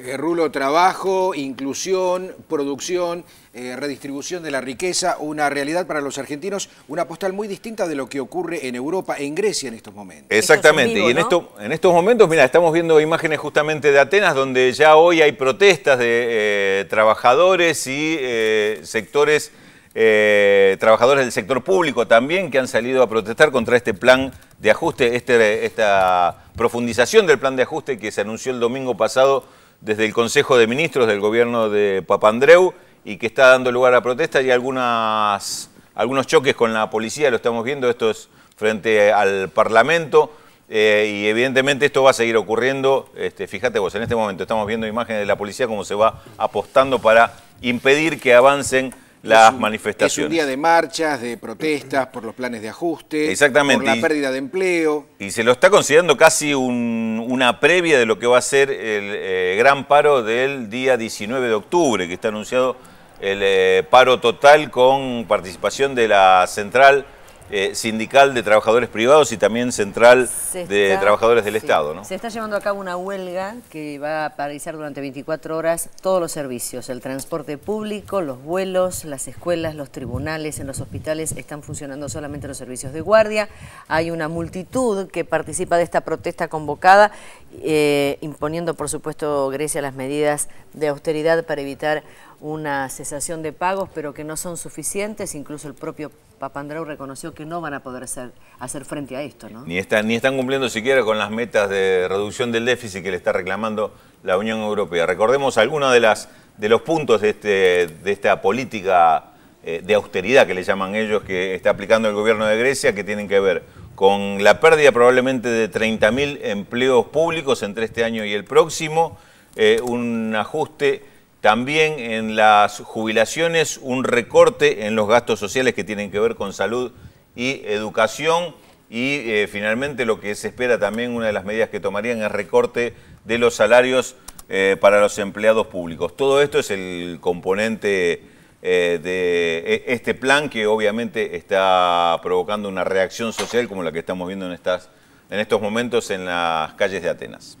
Eh, Rulo, trabajo, inclusión, producción, eh, redistribución de la riqueza, una realidad para los argentinos, una postal muy distinta de lo que ocurre en Europa, en Grecia en estos momentos. Exactamente, y en, estos momentos, mira, estamos viendo imágenes justamente de Atenas, donde ya hoy hay protestas de eh, trabajadores y sectores, trabajadores del sector público también, que han salido a protestar contra este plan de ajuste, este, esta profundización del plan de ajuste que se anunció el domingo pasado desde el Consejo de Ministros del gobierno de Papandreu y que está dando lugar a protestas y algunas, algunos choques con la policía, lo estamos viendo, esto es frente al Parlamento. Eh, y evidentemente esto va a seguir ocurriendo. Este, fíjate vos, en este momento estamos viendo imágenes de la policía como se va apostando para impedir que avancen las manifestaciones. Es un día de marchas, de protestas por los planes de ajuste, por la pérdida de empleo. Y se lo está considerando casi una previa de lo que va a ser el eh, gran paro del día 19 de octubre, que está anunciado el eh, paro total con participación de la central eh, sindical de trabajadores privados y también central de trabajadores del Estado. Se está llevando a cabo una huelga que va a paralizar durante 24 horas todos los servicios, el transporte público, los vuelos, las escuelas, los tribunales, en los hospitales están funcionando solamente los servicios de guardia. Hay una multitud que participa de esta protesta convocada, eh, imponiendo por supuesto Grecia las medidas de austeridad para evitar una cesación de pagos, pero que no son suficientes. Incluso el propio Papandreou reconoció que no van a poder hacer, frente a esto. ¿no? Ni, están, ni están cumpliendo siquiera con las metas de reducción del déficit que le está reclamando la Unión Europea. Recordemos algunos de, de los puntos de, este, de esta política eh, de austeridad que le llaman ellos que está aplicando el gobierno de Grecia, que tienen que ver con la pérdida probablemente de 30.000 empleos públicos entre este año y el próximo, eh, un ajuste también en las jubilaciones un recorte en los gastos sociales que tienen que ver con salud y educación. Y eh, finalmente lo que se espera también, una de las medidas que tomarían es recorte de los salarios eh, para los empleados públicos. Todo esto es el componente eh, de e, este plan que obviamente está provocando una reacción social como la que estamos viendo en estos momentos en las calles de Atenas.